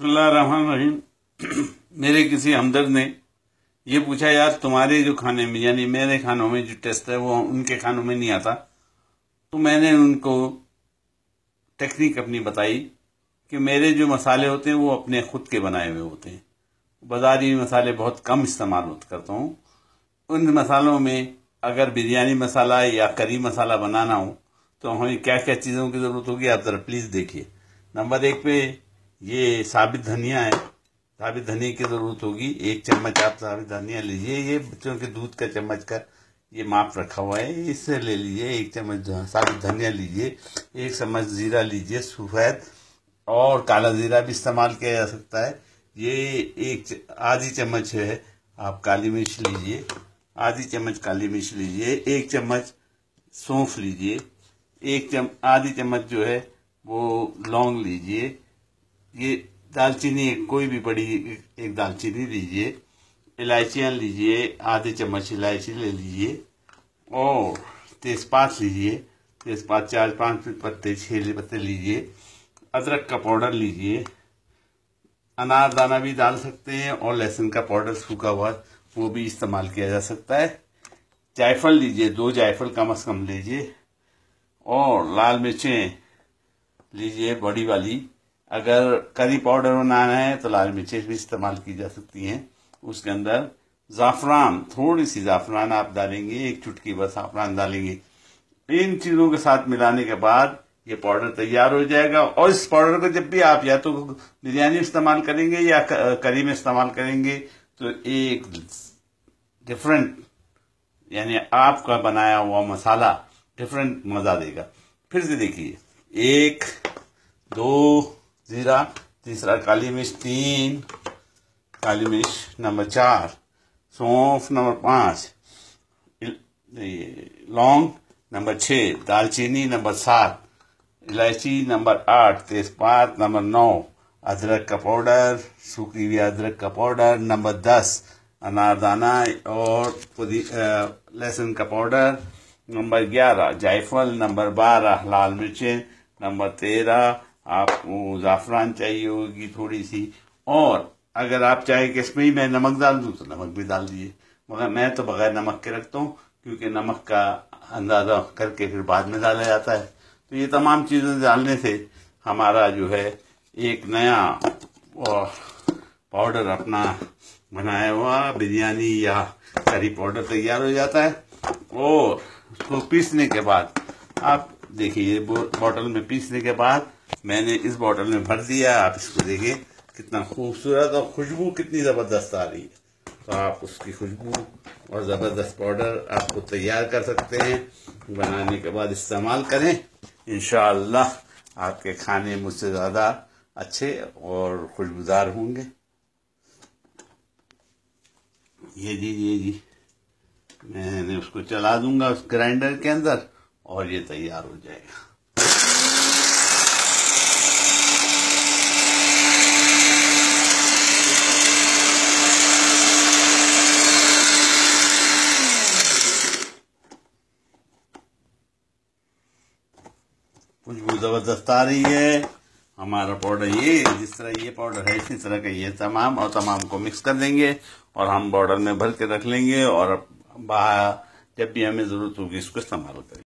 रहीम मेरे किसी हमदर्द ने ये पूछा यार तुम्हारे जो खाने में यानी मेरे खानों में जो टेस्ट है वो उनके खानों में नहीं आता तो मैंने उनको टेक्निक अपनी बताई कि मेरे जो मसाले होते हैं वो अपने ख़ुद के बनाए हुए होते हैं बाज़ारी मसाले बहुत कम इस्तेमाल करता हूँ उन मसालों में अगर बिरयानी मसाला या करी मसाला बनाना हो तो हमें क्या क्या चीज़ों की ज़रूरत होगी आप ज़रा प्लीज़ देखिए नंबर एक पे ये साबित धनिया है साबित धनिया की ज़रूरत होगी एक चम्मच आप साबित धनिया लीजिए ये बच्चों के दूध का चम्मच का ये माप रखा हुआ है इससे ले लीजिए एक चम्मच साबित धनिया लीजिए एक चम्मच जीरा लीजिए सफ़ेद और काला जीरा भी इस्तेमाल किया जा सकता है ये एक आधी चम्मच है आप काली मिर्च लीजिए आधी चम्मच काली मिर्च लीजिए एक चम्मच सौंफ लीजिए एक चम आधी चम्मच जो है वो लौंग लीजिए ये दालचीनी कोई भी बड़ी एक दालचीनी लीजिए इलायचियाँ लीजिए आधे चम्मच इलायची ले लीजिए और तेज़पात लीजिए तेज़पात चार पाँच पत्ते छः पत्ते लीजिए अदरक का पाउडर लीजिए अनार दाना भी डाल सकते हैं और लहसुन का पाउडर सूखा हुआ वो भी इस्तेमाल किया जा सकता है जायफल लीजिए दो जायफल कम अज़ कम लीजिए और लाल मिर्चें लीजिए बड़ी वाली अगर करी पाउडर बनाना है तो लाल मिर्चें भी इस्तेमाल की जा सकती हैं उसके अंदर ज़ाफ़रान थोड़ी सी ज़ाफ़रान आप डालेंगे एक चुटकी बस ज़ाफ़रान डालेंगे इन चीज़ों के साथ मिलाने के बाद ये पाउडर तैयार हो जाएगा और इस पाउडर को जब भी आप या तो बिरयानी इस्तेमाल करेंगे या करी में इस्तेमाल करेंगे तो एक डिफरेंट यानी आपका बनाया हुआ मसाला डिफरेंट मज़ा देगा फिर से देखिए एक दो जीरा तीसरा काली मिर्च तीन काली मिर्च नंबर चार सौंफ नंबर पाँच लौंग नंबर छः दालचीनी नंबर सात इलायची नंबर आठ तेजपात नंबर नौ अदरक का पाउडर सूखी हुई अदरक का पाउडर नंबर दस अनारदाना और लहसुन का पाउडर नंबर ग्यारह जायफल नंबर बारह लाल मिर्चें नंबर तेरह आपको ज़ाफ़रान चाहिए होगी थोड़ी सी और अगर आप चाहे कि इसमें ही मैं नमक डाल दूँ तो नमक भी डाल दीजिए मगर मैं तो बगैर नमक के रखता हूँ क्योंकि नमक का अंदाज़ा करके फिर बाद में डाला जाता है तो ये तमाम चीज़ें डालने से हमारा जो है एक नया पाउडर अपना बनाया हुआ बिरयानी या करी पाउडर तैयार हो जाता है और उसको पीसने के बाद आप देखिए बोतल में पीसने के बाद मैंने इस बॉटल में भर दिया आप इसको देखिए कितना खूबसूरत और खुशबू कितनी ज़बरदस्त आ रही है तो आप उसकी खुशबू और ज़बरदस्त पाउडर आपको तैयार कर सकते हैं बनाने के बाद इस्तेमाल करें इन आपके खाने मुझसे ज़्यादा अच्छे और खुशबूदार होंगे ये जी ये जी मैंने उसको चला दूंगा उस ग्राइंडर के अंदर और ये तैयार हो जाएगा खुशबू ज़बरदस्त आ रही है हमारा पाउडर ये जिस तरह ये पाउडर है इसी तरह का ये तमाम और तमाम को मिक्स कर देंगे और हम बॉर्डर में भर के रख लेंगे और बाहर जब भी हमें ज़रूरत होगी इसको इस्तेमाल करेंगे